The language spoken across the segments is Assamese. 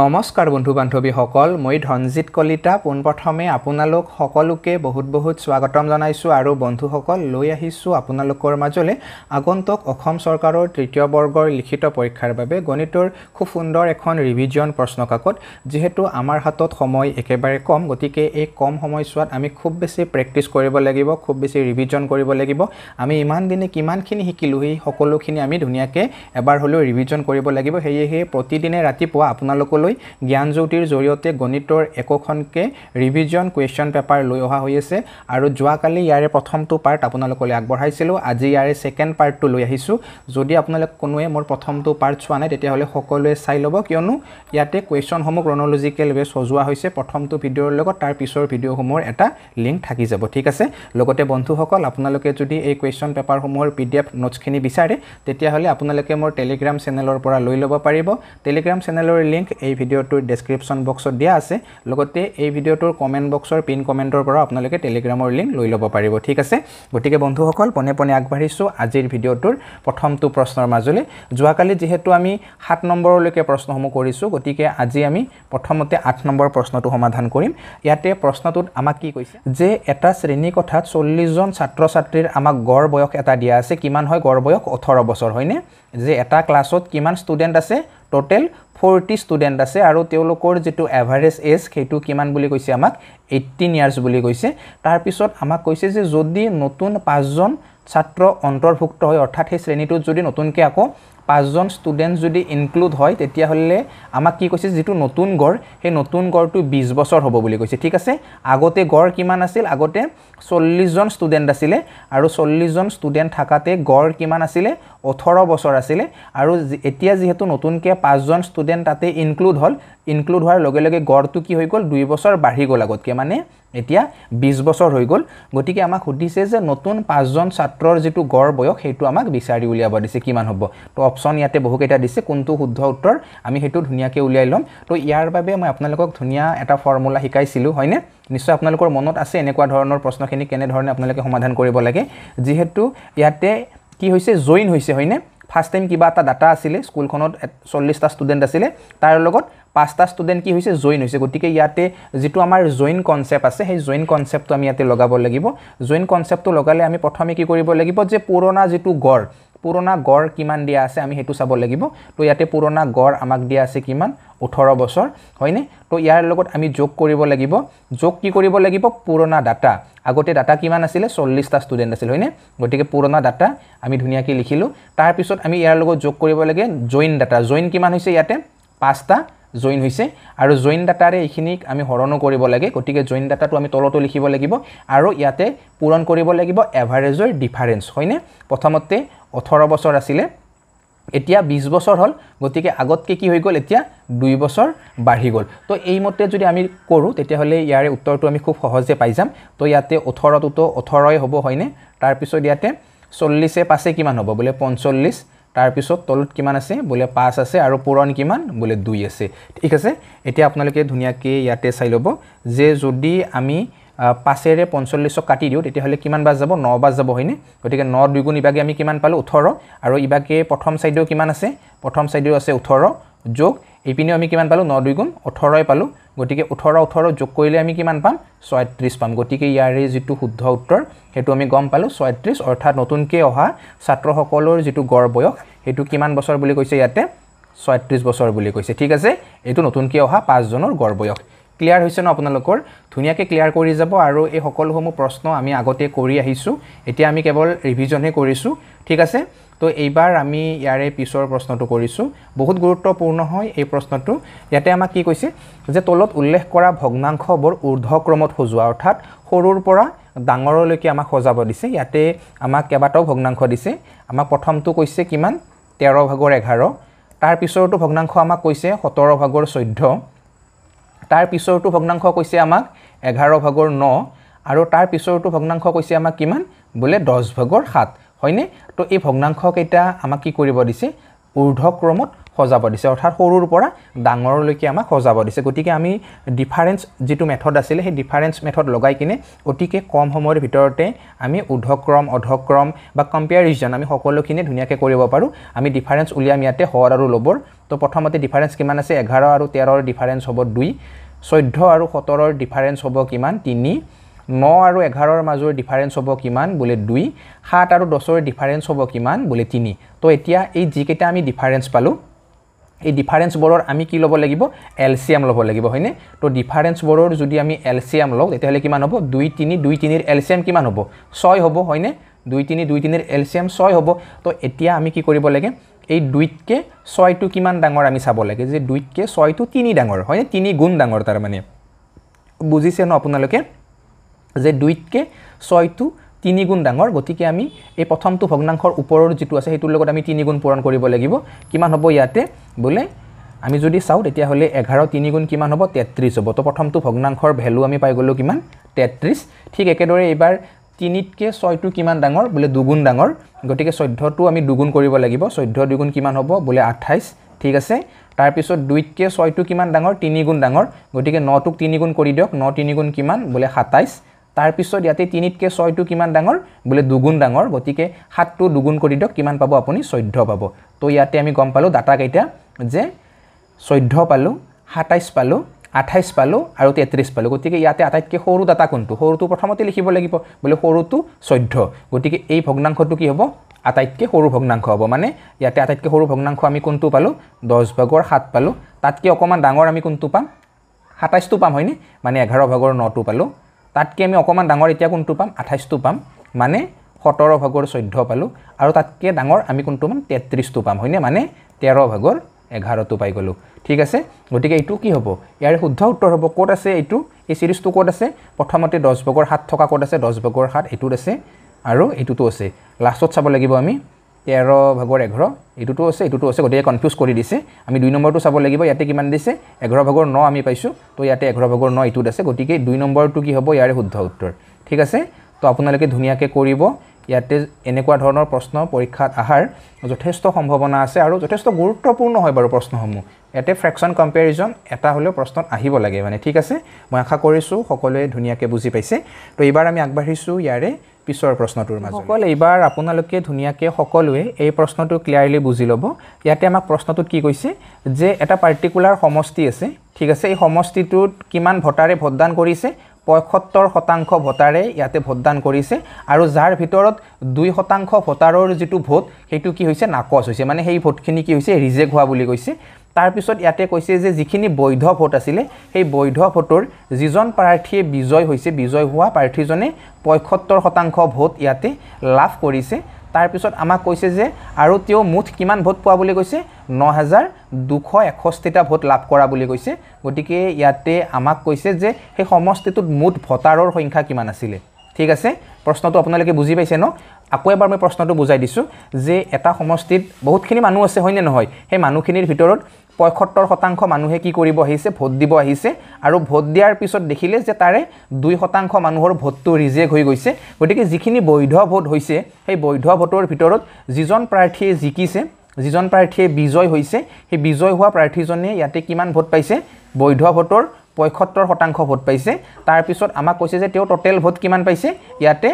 নমস্কাৰ বন্ধু বান্ধৱীসকল মই ধনজিত কলিতা পোনপ্ৰথমে আপোনালোক সকলোকে বহুত বহুত স্বাগতম জনাইছোঁ আৰু বন্ধুসকল লৈ আহিছোঁ আপোনালোকৰ মাজলৈ আগন্তুক অসম চৰকাৰৰ তৃতীয় বৰ্গৰ লিখিত পৰীক্ষাৰ বাবে গণিতৰ খুব সুন্দৰ এখন ৰিভিজন প্ৰশ্নকাকত যিহেতু আমাৰ হাতত সময় একেবাৰে কম গতিকে এই কম সময়ছোৱাত আমি খুব বেছি প্ৰেক্টিচ কৰিব লাগিব খুব বেছি ৰিভিজন কৰিব লাগিব আমি ইমান দিনে কিমানখিনি শিকিলোঁ সেই সকলোখিনি আমি ধুনীয়াকৈ এবাৰ হ'লেও ৰিভিজন কৰিব লাগিব সেয়েহে প্ৰতিদিনে ৰাতিপুৱা আপোনালোক সকলোই জ্যোতিৰ জৰিয়তে গণিতৰ একোখনকৈ ৰিভিজন কুৱেশ্যন পেপাৰ লৈ অহা হৈ আছে আৰু যোৱাকালি ইয়াৰে প্ৰথমটো পাৰ্ট আপোনালোকলৈ আগবঢ়াইছিলোঁ আজি ইয়াৰে ছেকেণ্ড পাৰ্টটো লৈ আহিছোঁ যদি আপোনালোক কোনোৱে মোৰ প্ৰথমটো পাৰ্ট চোৱা নাই তেতিয়াহ'লে সকলোৱে চাই ল'ব কিয়নো ইয়াতে কুৱেশ্যনসমূহ ক্ৰনলজিকেল ৱে সজোৱা হৈছে প্ৰথমটো ভিডিঅ'ৰ লগত তাৰ পিছৰ ভিডিঅ'সমূহৰ এটা লিংক থাকি যাব ঠিক আছে লগতে বন্ধুসকল আপোনালোকে যদি এই কুৱেশ্যন পেপাৰসমূহৰ পি ডি এফ নোটছখিনি বিচাৰে তেতিয়াহ'লে আপোনালোকে মোৰ টেলিগ্ৰাম চেনেলৰ পৰা লৈ ল'ব পাৰিব টেলিগ্ৰাম চেনেলৰ লিংক এই ভিডিঅ'টোৰ ডেছক্ৰিপশ্যন বক্সত দিয়া আছে লগতে এই ভিডিঅ'টোৰ কমেণ্ট বক্সৰ পিন কমেণ্টৰ পৰাও আপোনালোকে টেলিগ্ৰামৰ লিংক লৈ ল'ব পাৰিব ঠিক আছে গতিকে বন্ধুসকল পোনে পোনে আগবাঢ়িছোঁ আজিৰ ভিডিঅ'টোৰ প্ৰথমটো প্ৰশ্নৰ মাজলৈ যোৱাকালি যিহেতু আমি সাত নম্বৰলৈকে প্ৰশ্নসমূহ কৰিছোঁ গতিকে আজি আমি প্ৰথমতে আঠ নম্বৰ প্ৰশ্নটো সমাধান কৰিম ইয়াতে প্ৰশ্নটোত আমাক কি কৈছে যে এটা শ্ৰেণীকোঠাত চল্লিছজন ছাত্ৰ ছাত্ৰীৰ আমাক গড় বয়স এটা দিয়া আছে কিমান হয় গড় বয়স ওঠৰ বছৰ হয়নে যে এটা ক্লাছত কিমান ষ্টুডেণ্ট আছে টোটেল ফৰ্টি ষ্টুডেণ্ট আছে আৰু তেওঁলোকৰ যিটো এভাৰেজ এজ সেইটো কিমান বুলি কৈছে আমাক এইটিন ইয়াৰ্ছ বুলি কৈছে তাৰপিছত আমাক কৈছে যে যদি নতুন পাঁচজন ছাত্ৰ অন্তৰ্ভুক্ত হয় অৰ্থাৎ সেই শ্ৰেণীটোত যদি নতুনকৈ আকৌ পাঁচজন ষ্টুডেণ্ট যদি ইনক্লুড হয় তেতিয়াহ'লে আমাক কি কৈছে যিটো নতুন গড় সেই নতুন গড়টো বিছ বছৰ হ'ব বুলি কৈছে ঠিক আছে আগতে গড় কিমান আছিল আগতে চল্লিছজন ষ্টুডেণ্ট আছিলে আৰু চল্লিছজন ষ্টুডেণ্ট থাকাতে গড় কিমান আছিলে ওঠৰ বছৰ আছিলে আৰু এতিয়া যিহেতু নতুনকৈ পাঁচজন ষ্টুডেণ্ট তাতে ইনক্লুড হ'ল ইনক্লুড হোৱাৰ লগে লগে গড়টো কি হৈ গ'ল দুই বছৰ বাঢ়ি গ'ল আগতকৈ মানে এতিয়া বিছ বছৰ হৈ গ'ল গতিকে আমাক সুধিছে যে নতুন পাঁচজন ছাত্ৰৰ যিটো গড় বয়স সেইটো আমাক বিচাৰি উলিয়াব দিছে কিমান হ'ব তো অপশ্যন ইয়াতে বহুকেইটা দিছে কোনটো শুদ্ধ উত্তৰ আমি সেইটো ধুনীয়াকৈ উলিয়াই ল'ম তো ইয়াৰ বাবে মই আপোনালোকক ধুনীয়া এটা ফৰ্মুলা শিকাইছিলোঁ হয়নে নিশ্চয় আপোনালোকৰ মনত আছে এনেকুৱা ধৰণৰ প্ৰশ্নখিনি কেনেধৰণে আপোনালোকে সমাধান কৰিব লাগে যিহেতু ইয়াতে কি হৈছে জইন হৈছে হয়নে ফাৰ্ষ্ট টাইম কিবা এটা ডাটা আছিলে স্কুলখনত চল্লিছটা ষ্টুডেণ্ট আছিলে তাৰ লগত পাঁচটা ষ্টুডেণ্ট কি হৈছে জইন হৈছে গতিকে ইয়াতে যিটো আমাৰ জইন কনচেপ্ট আছে সেই জইন কনচেপ্টটো আমি ইয়াতে লগাব লাগিব জইন কনচেপ্টটো লগালে আমি প্ৰথমে কি কৰিব লাগিব যে পুৰণা যিটো গড় পুৰণা গড় কিমান দিয়া আছে আমি সেইটো চাব লাগিব তো ইয়াতে পুৰণা গড় আমাক দিয়া আছে কিমান ওঠৰ বছৰ হয়নে তো ইয়াৰ লগত আমি যোগ কৰিব লাগিব যোগ কি কৰিব লাগিব পুৰণা ডাটা আগতে ডাটা কিমান আছিলে চল্লিছটা ষ্টুডেণ্ট আছিল হয়নে গতিকে পুৰণা ডাটা আমি ধুনীয়াকৈ লিখিলোঁ তাৰপিছত আমি ইয়াৰ লগত যোগ কৰিব লাগে জইন ডাটা জইন কিমান হৈছে ইয়াতে পাঁচটা জইন হৈছে আৰু জইন ডাটাৰে এইখিনিক আমি হৰণো কৰিব লাগে গতিকে জইন ডাটাটো আমি তলতো লিখিব লাগিব আৰু ইয়াতে পূৰণ কৰিব লাগিব এভাৰেজৰ ডিফাৰেঞ্চ হয়নে প্ৰথমতে ওঠৰ বছৰ আছিলে এতিয়া বিছ বছৰ হ'ল গতিকে আগতকৈ কি হৈ গ'ল এতিয়া দুই বছৰ বাঢ়ি গ'ল তো এইমতে যদি আমি কৰোঁ তেতিয়াহ'লে ইয়াৰে উত্তৰটো আমি খুব সহজে পাই যাম তো ইয়াতে ওঠৰটোতো ওঠৰই হ'ব হয়নে তাৰপিছত ইয়াতে চল্লিছে পাছে কিমান হ'ব বোলে পঞ্চল্লিছ তাৰপিছত তলত কিমান আছে বোলে পাঁচ আছে আৰু পূৰণ কিমান বোলে দুই আছে ঠিক আছে এতিয়া আপোনালোকে ধুনীয়াকৈ ইয়াতে চাই ল'ব যে যদি আমি পাঁচেৰে পঞ্চল্লিছক কাটি দিওঁ তেতিয়াহ'লে কিমান বাজ যাব ন বাজ যাব হয়নে গতিকে ন দুগুণ ইভাগে আমি কিমান পালোঁ ওঠৰ আৰু ইভাগে প্ৰথম চাইডেও কিমান আছে প্ৰথম চাইডেও আছে ওঠৰ যোগ এইপিনেও আমি কিমান পালোঁ ন দুগুণ ওঠৰই পালোঁ গতিকে ওঠৰ ওঠৰ যোগ কৰিলে আমি কিমান পাম ছয়ত্ৰিছ পাম গতিকে ইয়াৰে যিটো শুদ্ধ উত্তৰ সেইটো আমি গম পালোঁ ছয়ত্ৰিছ অৰ্থাৎ নতুনকৈ অহা ছাত্ৰসকলৰ যিটো গড় বয়স সেইটো কিমান বছৰ বুলি কৈছে ইয়াতে ছয়ত্ৰিছ বছৰ বুলি কৈছে ঠিক আছে এইটো নতুনকৈ অহা পাঁচজনৰ গড় বয়স ক্লিয়াৰ হৈছে ন আপোনালোকৰ ধুনীয়াকৈ ক্লিয়াৰ কৰি যাব আৰু এই সকলোসমূহ প্ৰশ্ন আমি আগতে কৰি আহিছোঁ এতিয়া আমি কেৱল ৰিভিজনহে কৰিছোঁ ঠিক আছে তো এইবাৰ আমি ইয়াৰে পিছৰ প্ৰশ্নটো কৰিছোঁ বহুত গুৰুত্বপূৰ্ণ হয় এই প্ৰশ্নটো ইয়াতে আমাক কি কৈছে যে তলত উল্লেখ কৰা ভগ্নাংশবোৰ ঊৰ্ধক্ৰমত সজোৱা অৰ্থাৎ সৰুৰ পৰা ডাঙৰলৈকে আমাক সজাব দিছে ইয়াতে আমাক কেইবাটাও ভগ্নাংশ দিছে আমাক প্ৰথমটো কৈছে কিমান তেৰ ভাগৰ এঘাৰ তাৰপিছৰটো ভগ্নাংশ আমাক কৈছে সোতৰ ভাগৰ চৈধ্য তাৰপিছৰটো ভগ্নাংশ কৈছে আমাক এঘাৰ ভাগৰ ন আৰু তাৰপিছৰটো ভগ্নাংশ কৈছে আমাক কিমান বোলে দহ ভাগৰ সাত হয়নে তো এই ভগ্নাংশকেইটা আমাক কি কৰিব দিছে ঊৰ্ধক্ৰমত সজাব দিছে অৰ্থাৎ সৰুৰ পৰা ডাঙৰলৈকে আমাক সজাব দিছে গতিকে আমি ডিফাৰেঞ্চ যিটো মেথড আছিলে সেই ডিফাৰেঞ্চ মেথড লগাই কিনে অতিকে কম সময়ৰ ভিতৰতে আমি উৰ্ধক্ৰম অধক্ৰম বা কম্পেয়াৰিজন আমি সকলোখিনি ধুনীয়াকৈ কৰিব পাৰোঁ আমি ডিফাৰেঞ্চ উলিয়াম ইয়াতে হৰ আৰু লবৰ তো প্ৰথমতে ডিফাৰেঞ্চ কিমান আছে এঘাৰ আৰু তেৰৰ ডিফাৰেঞ্চ হ'ব দুই চৈধ্য আৰু সোতৰৰ ডিফাৰেঞ্চ হ'ব কিমান তিনি ন আৰু এঘাৰৰ মাজৰ ডিফাৰেঞ্চ হ'ব কিমান বোলে দুই সাত আৰু দহৰ ডিফাৰেঞ্চ হ'ব কিমান বোলে তিনি তো এতিয়া এই যিকেইটা আমি ডিফাৰেঞ্চ পালোঁ এই ডিফাৰেঞ্চবোৰৰ আমি কি ল'ব লাগিব এলচিয়াম ল'ব লাগিব হয়নে ত' ডিফাৰেঞ্চবোৰৰ যদি আমি এলচিয়াম লওঁ তেতিয়াহ'লে কিমান হ'ব দুই তিনি দুই তিনিৰ এলচিয়াম কিমান হ'ব ছয় হ'ব হয়নে দুই তিনি দুই তিনিৰ এলচিয়াম ছয় হ'ব তো এতিয়া আমি কি কৰিব লাগে এই দুইতকৈ ছয়টো কিমান ডাঙৰ আমি চাব লাগে যে দুইতকৈ ছয়টো তিনি ডাঙৰ হয়নে তিনি গুণ ডাঙৰ তাৰমানে বুজিছে ন আপোনালোকে যে দুইতকৈ ছয়টো তিনি গুণ ডাঙৰ গতিকে আমি এই প্ৰথমটো ভগ্নাংশৰ ওপৰৰ যিটো আছে সেইটোৰ লগত আমি তিনিগুণ পূৰণ কৰিব লাগিব কিমান হ'ব ইয়াতে বোলে আমি যদি চাওঁ তেতিয়াহ'লে এঘাৰ তিনিগুণ কিমান হ'ব তেত্ৰিছ হ'ব তো প্ৰথমটো ভগ্নাংশৰ ভেলু আমি পাই গ'লোঁ কিমান তেত্ৰিছ ঠিক একেদৰে এইবাৰ তিনিতকৈ ছয়টো কিমান ডাঙৰ বোলে দুগুণ ডাঙৰ গতিকে চৈধ্যটো আমি দুগুণ কৰিব লাগিব চৈধ্য দুগুণ কিমান হ'ব বোলে আঠাইছ ঠিক আছে তাৰপিছত দুইতকৈ ছয়টো কিমান ডাঙৰ তিনিগুণ ডাঙৰ গতিকে নটোক তিনিগুণ কৰি দিয়ক ন তিনিগুণ কিমান বোলে সাতাইছ তাৰপিছত ইয়াতে তিনিতকৈ ছয়টো কিমান ডাঙৰ বোলে দুগুণ ডাঙৰ গতিকে সাতটো দুগুণ কৰি দিয়ক কিমান পাব আপুনি চৈধ্য পাব তো ইয়াতে আমি গম পালোঁ ডাটাকেইটা যে চৈধ্য পালোঁ সাতাইছ পালোঁ আঠাইছ পালোঁ আৰু তেত্ৰিছ পালোঁ গতিকে ইয়াতে আটাইতকৈ সৰু ডাটা কোনটো সৰুটো প্ৰথমতে লিখিব লাগিব বোলে সৰুটো চৈধ্য গতিকে এই ভগ্নাংশটো কি হ'ব আটাইতকৈ সৰু ভগ্নাংশ হ'ব মানে ইয়াতে আটাইতকৈ সৰু ভগ্নাংশ আমি কোনটো পালোঁ দহ ভাগৰ সাত পালোঁ তাতকৈ অকণমান ডাঙৰ আমি কোনটো পাম সাতাইছটো পাম হয়নে মানে এঘাৰ ভাগৰ নটো পালোঁ তাতকৈ আমি অকণমান ডাঙৰ এতিয়া কোনটো পাম আঠাইছটো পাম মানে সোতৰ ভাগৰ চৈধ্য পালোঁ আৰু তাতকৈ ডাঙৰ আমি কোনটো পাম তেত্ৰিছটো পাম হয়নে মানে তেৰ ভাগৰ এঘাৰটো পাই গ'লোঁ ঠিক আছে গতিকে এইটো কি হ'ব ইয়াৰ শুদ্ধ উত্তৰ হ'ব ক'ত আছে এইটো এই চিৰিজটো ক'ত আছে প্ৰথমতে দহ ভাগৰ সাত থকা ক'ত আছে দহ ভাগৰ সাত এইটোত আছে আৰু এইটোতো আছে লাষ্টত চাব লাগিব আমি তেৰ ভাগৰ এঘাৰ এইটোতো আছে এইটোতো আছে গতিকে কনফিউজ কৰি দিছে আমি দুই নম্বৰটো চাব লাগিব ইয়াতে কিমান দিছে এঘাৰ ভাগৰ ন আমি পাইছোঁ তো ইয়াতে এঘাৰ ভাগৰ ন এইটোত আছে গতিকে দুই নম্বৰটো কি হ'ব ইয়াৰে শুদ্ধ উত্তৰ ঠিক আছে তো আপোনালোকে ধুনীয়াকৈ কৰিব ইয়াতে এনেকুৱা ধৰণৰ প্ৰশ্ন পৰীক্ষাত অহাৰ যথেষ্ট সম্ভাৱনা আছে আৰু যথেষ্ট গুৰুত্বপূৰ্ণ হয় বাৰু প্ৰশ্নসমূহ ইয়াতে ফ্ৰেকশ্যন কম্পেৰিজন এটা হ'লেও প্ৰশ্নত আহিব লাগে মানে ঠিক আছে মই আশা কৰিছোঁ সকলোৱে ধুনীয়াকৈ বুজি পাইছে তো এইবাৰ আমি আগবাঢ়িছোঁ ইয়াৰে পিছৰ প্ৰশ্নটোৰ মাজত অকল এইবাৰ আপোনালোকে ধুনীয়াকৈ সকলোৱে এই প্ৰশ্নটো ক্লিয়াৰলি বুজি ল'ব ইয়াতে আমাক প্ৰশ্নটোত কি কৈছে যে এটা পাৰ্টিকুলাৰ সমষ্টি আছে ঠিক আছে এই সমষ্টিটোত কিমান ভোটাৰে ভোটদান কৰিছে পঁয়সত্তৰ শতাংশ ভোটাৰে ইয়াতে ভোটদান কৰিছে আৰু যাৰ ভিতৰত দুই শতাংশ ভোটাৰৰ যিটো ভোট সেইটো কি হৈছে নাকচ হৈছে মানে সেই ভোটখিনি কি হৈছে ৰিজেক্ট হোৱা বুলি কৈছে তাৰপিছত ইয়াতে কৈছে যে যিখিনি বৈধ ভোট আছিলে সেই বৈধ ভোটৰ যিজন প্ৰাৰ্থীয়ে বিজয় হৈছে বিজয় হোৱা প্ৰাৰ্থীজনে পঁয়সত্তৰ শতাংশ ভোট ইয়াতে লাভ কৰিছে তাৰপিছত আমাক কৈছে যে আৰু তেওঁ মুঠ কিমান ভোট পোৱা বুলি কৈছে ন হাজাৰ দুশ এষষ্ঠিটা ভোট লাভ কৰা বুলি কৈছে গতিকে ইয়াতে আমাক কৈছে যে সেই সমষ্টিটোত মুঠ ভোটাৰৰ সংখ্যা কিমান আছিলে ঠিক আছে প্ৰশ্নটো আপোনালোকে বুজি পাইছে ন আকৌ এবাৰ মই প্ৰশ্নটো বুজাই দিছোঁ যে এটা সমষ্টিত বহুতখিনি মানুহ আছে হয়নে নহয় সেই মানুহখিনিৰ ভিতৰত পঁয়সত্তৰ শতাংশ মানুহে কি কৰিব আহিছে ভোট দিব আহিছে আৰু ভোট দিয়াৰ পিছত দেখিলে যে তাৰে দুই শতাংশ মানুহৰ ভোটটো ৰিজেক্ট হৈ গৈছে গতিকে যিখিনি বৈধ ভোট হৈছে সেই বৈধ ভোটৰ ভিতৰত যিজন প্ৰাৰ্থীয়ে জিকিছে যিজন প্ৰাৰ্থীয়ে বিজয় হৈছে সেই বিজয় হোৱা প্ৰাৰ্থীজনে ইয়াতে কিমান ভোট পাইছে বৈধ ভোটৰ পঁয়সত্তৰ শতাংশ ভোট পাইছে তাৰপিছত আমাক কৈছে যে তেওঁ ট'টেল ভোট কিমান পাইছে ইয়াতে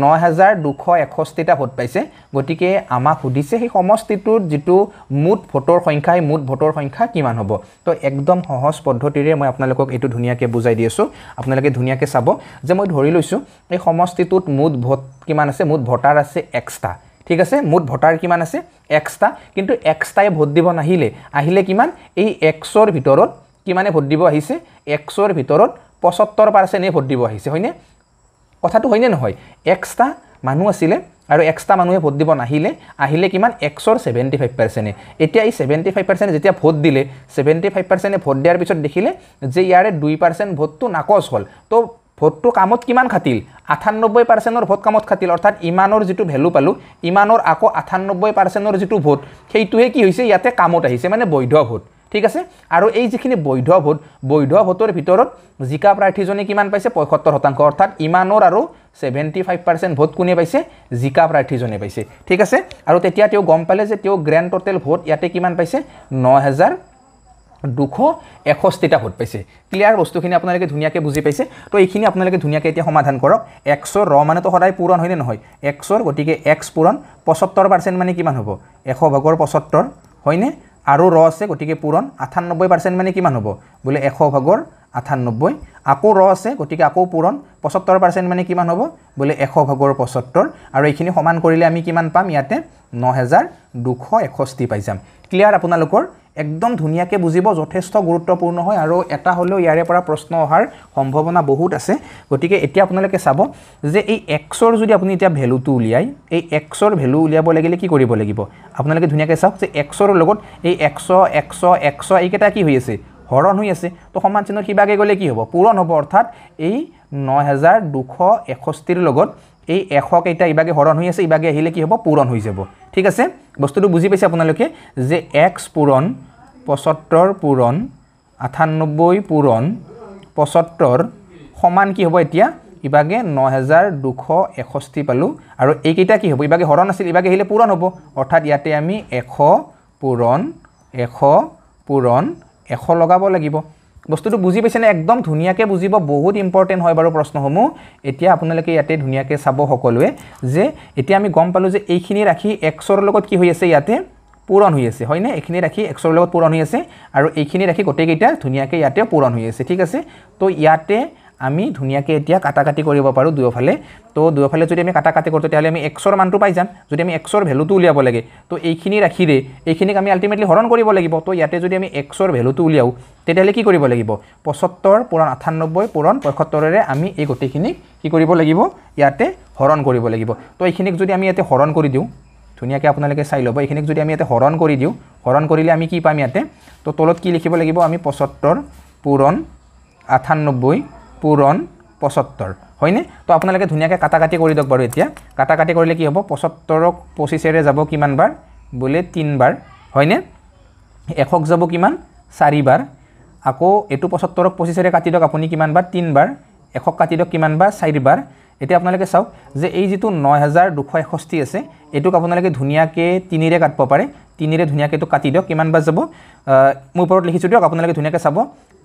ন হাজাৰ দুশ এষষ্ঠিটা ভোট পাইছে গতিকে আমাক সুধিছে সেই সমষ্টিটোত যিটো মুঠ ভোটৰ সংখ্যা সেই মুঠ ভোটৰ সংখ্যা কিমান হ'ব তো একদম সহজ পদ্ধতিৰে মই আপোনালোকক এইটো ধুনীয়াকৈ বুজাই দি আছোঁ আপোনালোকে ধুনীয়াকৈ চাব যে মই ধৰি লৈছোঁ এই সমষ্টিটোত মুঠ ভোট কিমান আছে মুঠ ভোটাৰ আছে এক্সট্ৰা ঠিক আছে মুঠ ভোটাৰ কিমান আছে এক্সট্ৰা কিন্তু এক্সট্ৰাই ভোট দিব নাহিলে আহিলে কিমান এই এক্সৰ ভিতৰত কিমানে ভোট দিব আহিছে এক্সৰ ভিতৰত পঁচত্তৰ পাৰ্চেণ্টে ভোট দিব আহিছে হয়নে কথাটো হয়নে নহয় এক্সটা মানুহ আছিলে আৰু এক্সট্ৰা মানুহে ভোট দিব নাহিলে আহিলে কিমান এক্সৰ ছেভেণ্টি ফাইভ পাৰ্চেণ্টে এতিয়া এই ছেভেণ্টি ফাইভ পাৰ্চেণ্টে যেতিয়া ভোট দিলে ছেভেণ্টি ফাইভ পাৰ্চেণ্টে ভোট দিয়াৰ পিছত দেখিলে যে ইয়াৰে দুই পাৰ্চেণ্ট ভোটটো নাকচ হ'ল তো ভোটটো কামত কিমান খাতিল আঠান্নব্বৈ পাৰ্চেণ্টৰ ভোট কামত খাতিল অৰ্থাৎ ইমানৰ যিটো ভেলু পালোঁ ইমানৰ আকৌ আঠান্নব্বৈ পাৰ্চেণ্টৰ যিটো ভোট সেইটোহে কি হৈছে ইয়াতে কামত আহিছে মানে বৈধ ভোট ঠিক আছে আৰু এই যিখিনি বৈধ ভোট বৈধ ভোটৰ ভিতৰত জিকা প্ৰাৰ্থীজনে কিমান পাইছে পঁয়সত্তৰ শতাংশ অৰ্থাৎ ইমানৰ আৰু ছেভেণ্টি ফাইভ পাৰ্চেণ্ট ভোট কোনে পাইছে জিকা প্ৰাৰ্থীজনে পাইছে ঠিক আছে আৰু তেতিয়া তেওঁ গম পালে যে তেওঁ গ্ৰেণ্ড টোটেল ভোট ইয়াতে কিমান পাইছে ন হেজাৰ দুশ এষষ্ঠিটা ভোট পাইছে ক্লিয়াৰ বস্তুখিনি আপোনালোকে ধুনীয়াকৈ বুজি পাইছে তো এইখিনি আপোনালোকে ধুনীয়াকৈ এতিয়া সমাধান কৰক এক্সৰ ৰ মানেতো সদায় পূৰণ হয়নে নহয় এক্সৰ গতিকে এক্স পূৰণ পঁচত্তৰ পাৰ্চেণ্ট মানে কিমান হ'ব এশ ভাগৰ পঁচত্তৰ হয়নে আৰু ৰ আছে গতিকে পূৰণ আঠান্নব্বৈ পাৰ্চেণ্ট মানে কিমান হ'ব বোলে এশ ভাগৰ আঠান্নব্বৈ আকৌ ৰ আছে গতিকে আকৌ পূৰণ পঁচত্তৰ পাৰ্চেণ্ট মানে কিমান হ'ব বোলে এশ ভাগৰ পঁচত্তৰ আৰু এইখিনি সমান কৰিলে আমি কিমান পাম ইয়াতে ন হেজাৰ দুশ এষষ্ঠি পাই যাম ক্লিয়াৰ আপোনালোকৰ একদম ধুনীয়াকৈ বুজিব যথেষ্ট গুৰুত্বপূৰ্ণ হয় আৰু এটা হ'লেও ইয়াৰে পৰা প্ৰশ্ন অহাৰ সম্ভাৱনা বহুত আছে গতিকে এতিয়া আপোনালোকে চাব যে এই এক্সৰ যদি আপুনি এতিয়া ভেলুটো উলিয়াই এই এক্সৰ ভেলু উলিয়াব লাগিলে কি কৰিব লাগিব আপোনালোকে ধুনীয়াকৈ চাওক যে এক্সৰ লগত এই এক্স এক্স এক্স এইকেইটা কি হৈ আছে হৰণ হৈ আছে তো সমান চিহ্ন কিবাকৈ গ'লে কি হ'ব পূৰণ হ'ব অৰ্থাৎ এই ন হেজাৰ দুশ এষষ্ঠিৰ লগত এই এশকেইটা ইভাগে হৰণ হৈ আছে ইভাগে আহিলে কি হ'ব পূৰণ হৈ যাব ঠিক আছে বস্তুটো বুজি পাইছে আপোনালোকে যে এক্স পূৰণ পঁচত্তৰ পূৰণ আঠান্নব্বৈ পূৰণ পঁচত্তৰ সমান কি হ'ব এতিয়া ইভাগে ন হেজাৰ দুশ এষষ্ঠি পালোঁ আৰু এইকেইটা কি হ'ব ইভাগে হৰণ আছিল ইভাগে আহিলে পূৰণ হ'ব অৰ্থাৎ ইয়াতে আমি এশ পূৰণ এশ পূৰণ এশ লগাব লাগিব বস্তুটো বুজি পাইছেনে একদম ধুনীয়াকৈ বুজিব বহুত ইম্পৰ্টেণ্ট হয় বাৰু প্ৰশ্নসমূহ এতিয়া আপোনালোকে ইয়াতে ধুনীয়াকৈ চাব সকলোৱে যে এতিয়া আমি গম পালোঁ যে এইখিনি ৰাখি এক্সৰ লগত কি হৈ আছে ইয়াতে পূৰণ হৈ আছে হয়নে এইখিনি ৰাখি এক্সৰ লগত পূৰণ হৈ আছে আৰু এইখিনি ৰাখি গোটেইকেইটা ধুনীয়াকৈ ইয়াতে পূৰণ হৈ আছে ঠিক আছে তো ইয়াতে আমি ধুনীয়াকৈ এতিয়া কাটি কৰিব পাৰোঁ দুয়োফালে তো দুয়োফালে যদি আমি কাটি কৰোঁ তেতিয়াহ'লে আমি এক্সৰ মানটো পাই যাম যদি আমি এক্সৰ ভেলুটো উলিয়াব লাগে তো এইখিনি ৰাখিৰে এইখিনিক আমি আল্টিমেটলি হৰণ কৰিব লাগিব তো ইয়াতে যদি আমি এক্সৰ ভেলুটো উলিয়াওঁ তেতিয়াহ'লে কি কৰিব লাগিব পঁচত্তৰ পূৰণ আঠান্নব্বৈ পূৰণ পঁয়সত্তৰেৰে আমি এই গোটেইখিনিক কি কৰিব লাগিব ইয়াতে হৰণ কৰিব লাগিব তো এইখিনিক যদি আমি ইয়াতে হৰণ কৰি দিওঁ ধুনীয়াকৈ আপোনালোকে চাই ল'ব এইখিনিক যদি আমি ইয়াতে হৰণ কৰি দিওঁ হৰণ কৰিলে আমি কি পাম ইয়াতে তো তলত কি লিখিব লাগিব আমি পঁচত্তৰ পূৰণ আঠান্নব্বৈ পূৰণ পঁচত্তৰ হয়নে তো আপোনালোকে ধুনীয়াকৈ কাটা কাটি কৰি দিয়ক বাৰু এতিয়া কাটা কাটি কৰিলে কি হ'ব পঁচত্তৰক পঁচিছেৰে যাব কিমানবাৰ বোলে তিনিবাৰ হয়নে এশক যাব কিমান চাৰিবাৰ আকৌ এইটো পঁচত্তৰক পঁচিছেৰে কাটি দিয়ক আপুনি কিমানবাৰ তিনিবাৰ এশক কাটি দিয়ক কিমানবাৰ চাৰিবাৰ এতিয়া আপোনালোকে চাওক যে এই যিটো ন হাজাৰ দুশ এষষ্ঠি আছে এইটোক আপোনালোকে ধুনীয়াকৈ তিনিৰে কাটিব পাৰে তিনিৰে ধুনীয়াকৈ এইটো কাটি দিয়ক কিমান বাজ যাব মোৰ ওপৰত লিখিছোঁ দিয়ক আপোনালোকে ধুনীয়াকৈ চাব